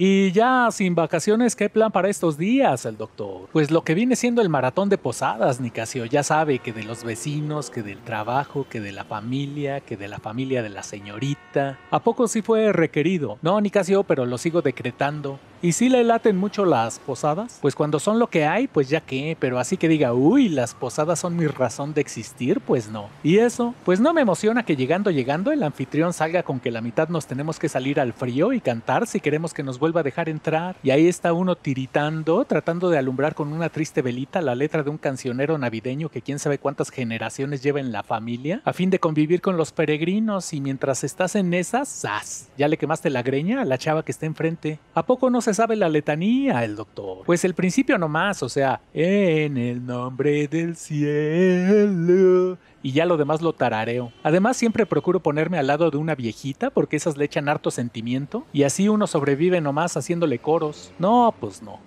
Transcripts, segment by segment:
Y ya sin vacaciones, ¿qué plan para estos días, el doctor? Pues lo que viene siendo el maratón de posadas, Nicasio, ya sabe que de los vecinos, que del trabajo, que de la familia, que de la familia de la señorita. ¿A poco sí fue requerido? No, Nicasio, pero lo sigo decretando. Y si le laten mucho las posadas, pues cuando son lo que hay, pues ya qué, pero así que diga, uy, las posadas son mi razón de existir, pues no. Y eso, pues no me emociona que llegando, llegando, el anfitrión salga con que la mitad nos tenemos que salir al frío y cantar si queremos que nos vuelva a dejar entrar. Y ahí está uno tiritando, tratando de alumbrar con una triste velita la letra de un cancionero navideño que quién sabe cuántas generaciones lleva en la familia, a fin de convivir con los peregrinos y mientras estás en esas, ¡zas! Ya le quemaste la greña a la chava que está enfrente. ¿A poco no se se sabe la letanía el doctor? Pues el principio nomás, o sea, en el nombre del cielo. Y ya lo demás lo tarareo. Además siempre procuro ponerme al lado de una viejita porque esas le echan harto sentimiento y así uno sobrevive nomás haciéndole coros. No, pues no.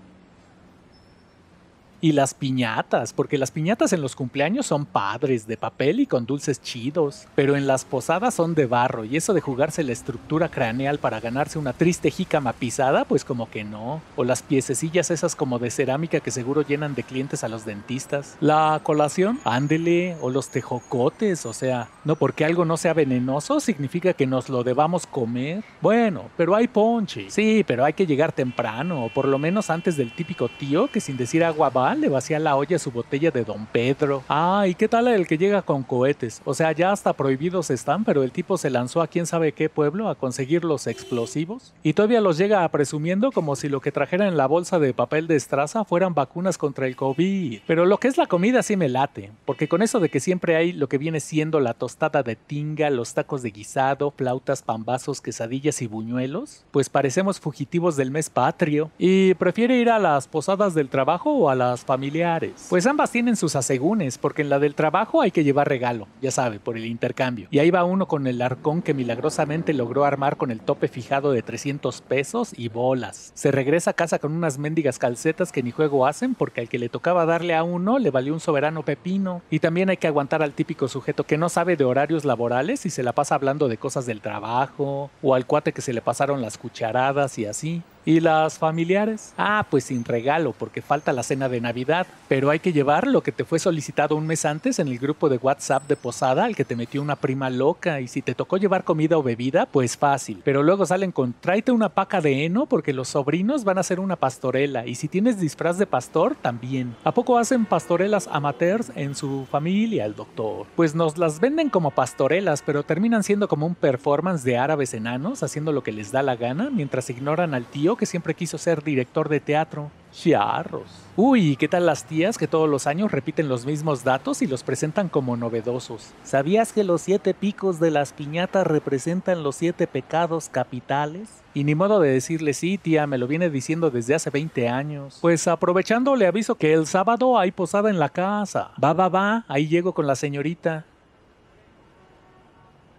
Y las piñatas, porque las piñatas en los cumpleaños son padres, de papel y con dulces chidos, pero en las posadas son de barro y eso de jugarse la estructura craneal para ganarse una triste jícama pisada, pues como que no. O las piececillas esas como de cerámica que seguro llenan de clientes a los dentistas. La colación, ándele, o los tejocotes, o sea, no porque algo no sea venenoso significa que nos lo debamos comer. Bueno, pero hay ponche. Sí, pero hay que llegar temprano, o por lo menos antes del típico tío que sin decir agua va le vacía la olla su botella de Don Pedro. Ah, ¿y qué tal el que llega con cohetes? O sea, ya hasta prohibidos están, pero el tipo se lanzó a quién sabe qué pueblo a conseguir los explosivos. Y todavía los llega presumiendo como si lo que trajera en la bolsa de papel de estraza fueran vacunas contra el COVID. Pero lo que es la comida sí me late, porque con eso de que siempre hay lo que viene siendo la tostada de tinga, los tacos de guisado, flautas, pambazos, quesadillas y buñuelos, pues parecemos fugitivos del mes patrio. ¿Y prefiere ir a las posadas del trabajo o a las familiares. Pues ambas tienen sus asegúnes, porque en la del trabajo hay que llevar regalo, ya sabe, por el intercambio. Y ahí va uno con el arcón que milagrosamente logró armar con el tope fijado de 300 pesos y bolas. Se regresa a casa con unas mendigas calcetas que ni juego hacen, porque al que le tocaba darle a uno le valió un soberano pepino. Y también hay que aguantar al típico sujeto que no sabe de horarios laborales y se la pasa hablando de cosas del trabajo, o al cuate que se le pasaron las cucharadas y así. ¿Y las familiares? Ah, pues sin regalo, porque falta la cena de Navidad. Pero hay que llevar lo que te fue solicitado un mes antes en el grupo de WhatsApp de Posada al que te metió una prima loca. Y si te tocó llevar comida o bebida, pues fácil. Pero luego salen con tráete una paca de heno porque los sobrinos van a hacer una pastorela. Y si tienes disfraz de pastor, también. ¿A poco hacen pastorelas amateurs en su familia, el doctor? Pues nos las venden como pastorelas, pero terminan siendo como un performance de árabes enanos haciendo lo que les da la gana mientras ignoran al tío que siempre quiso ser director de teatro. Chiarros. Uy, ¿qué tal las tías que todos los años repiten los mismos datos y los presentan como novedosos? ¿Sabías que los siete picos de las piñatas representan los siete pecados capitales? Y ni modo de decirle sí, tía, me lo viene diciendo desde hace 20 años. Pues aprovechando le aviso que el sábado hay posada en la casa. Va, va, va, ahí llego con la señorita.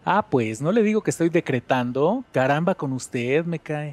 Ah, pues, no le digo que estoy decretando. Caramba con usted, me cae.